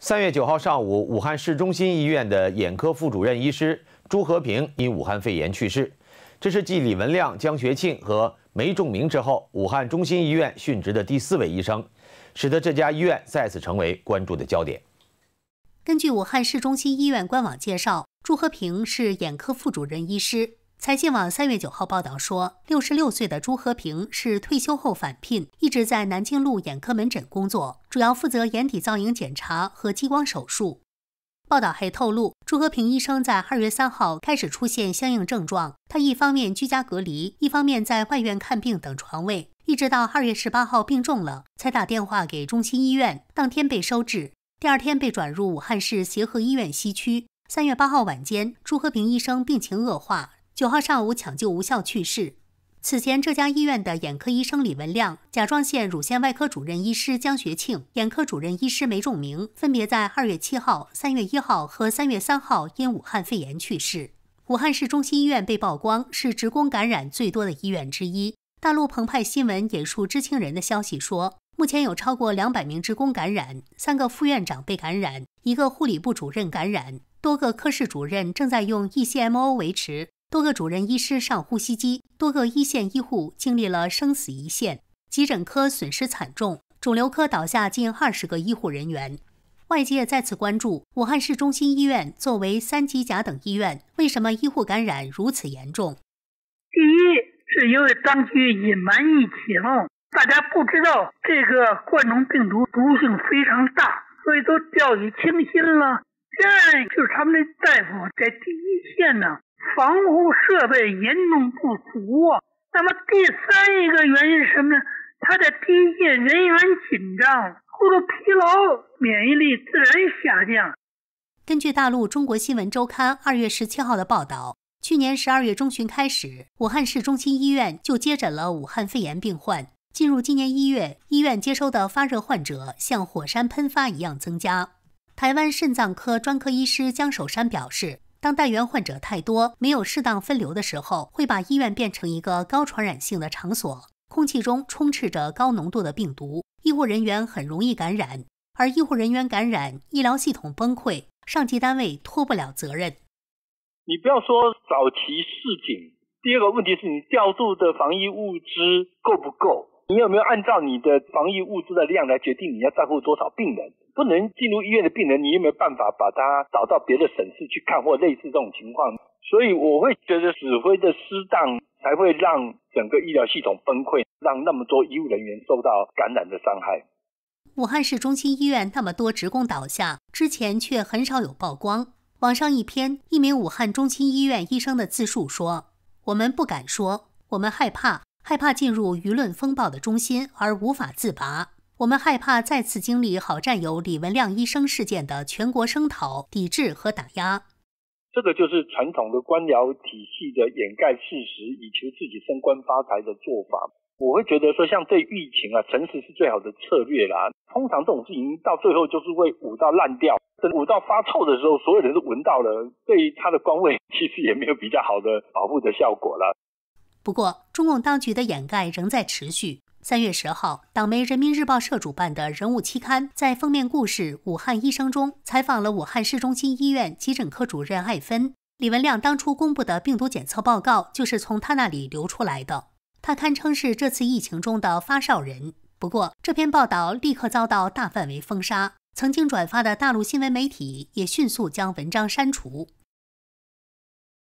三月九号上午，武汉市中心医院的眼科副主任医师朱和平因武汉肺炎去世。这是继李文亮、江学庆和梅仲明之后，武汉中心医院殉职的第四位医生，使得这家医院再次成为关注的焦点。根据武汉市中心医院官网介绍，朱和平是眼科副主任医师。财新网三月九号报道说，六十六岁的朱和平是退休后返聘，一直在南京路眼科门诊工作，主要负责眼底造影检查和激光手术。报道还透露，朱和平医生在二月三号开始出现相应症状，他一方面居家隔离，一方面在外院看病等床位，一直到二月十八号病重了，才打电话给中心医院，当天被收治，第二天被转入武汉市协和医院西区。三月八号晚间，朱和平医生病情恶化。九号上午抢救无效去世。此前，这家医院的眼科医生李文亮、甲状腺乳腺外科主任医师江学庆、眼科主任医师梅仲明，分别在二月七号、三月一号和三月三号因武汉肺炎去世。武汉市中心医院被曝光是职工感染最多的医院之一。大陆澎湃新闻引述知情人的消息说，目前有超过两百名职工感染，三个副院长被感染，一个护理部主任感染，多个科室主任正在用 ECMO 维持。多个主任医师上呼吸机，多个一线医护经历了生死一线，急诊科损失惨重，肿瘤科倒下近二十个医护人员。外界再次关注武汉市中心医院作为三级甲等医院，为什么医护感染如此严重？第一是因为当局隐瞒疫情，大家不知道这个冠状病毒毒性非常大，所以都掉以轻心了。第二就是他们的大夫在第一线呢。防护设备严重不足啊！那么第三一个原因是什么呢？它的第一人员紧张，或者疲劳，免疫力自然下降。根据大陆《中国新闻周刊》二月十七号的报道，去年十二月中旬开始，武汉市中心医院就接诊了武汉肺炎病患。进入今年一月，医院接收的发热患者像火山喷发一样增加。台湾肾脏科专科医师江守山表示。当带源患者太多，没有适当分流的时候，会把医院变成一个高传染性的场所，空气中充斥着高浓度的病毒，医护人员很容易感染，而医护人员感染，医疗系统崩溃，上级单位脱不了责任。你不要说早齐市井，第二个问题是你调度的防疫物资够不够？你有没有按照你的防疫物资的量来决定你要照顾多少病人？不能进入医院的病人，你有没有办法把他找到别的省市去看，或类似这种情况？所以我会觉得指挥的失当，才会让整个医疗系统崩溃，让那么多医务人员受到感染的伤害。武汉市中心医院那么多职工倒下，之前却很少有曝光。网上一篇一名武汉中心医院医生的自述说：“我们不敢说，我们害怕，害怕进入舆论风暴的中心而无法自拔。”我们害怕再次经历好战友李文亮医生事件的全国声讨、抵制和打压。这个就是传统的官僚体系的掩盖事实，以求自己升官发财的做法。我会觉得说，像对疫情啊，诚实是最好的策略啦。通常这种事情到最后就是会捂到烂掉，等捂到发臭的时候，所有人都闻到了，对他的官位其实也没有比较好的保护的效果了。不过，中共当局的掩盖仍在持续。三月十号，党媒人民日报社主办的人物期刊在封面故事《武汉医生》中采访了武汉市中心医院急诊科主任艾芬、李文亮。当初公布的病毒检测报告就是从他那里流出来的，他堪称是这次疫情中的发烧人。不过，这篇报道立刻遭到大范围封杀，曾经转发的大陆新闻媒体也迅速将文章删除。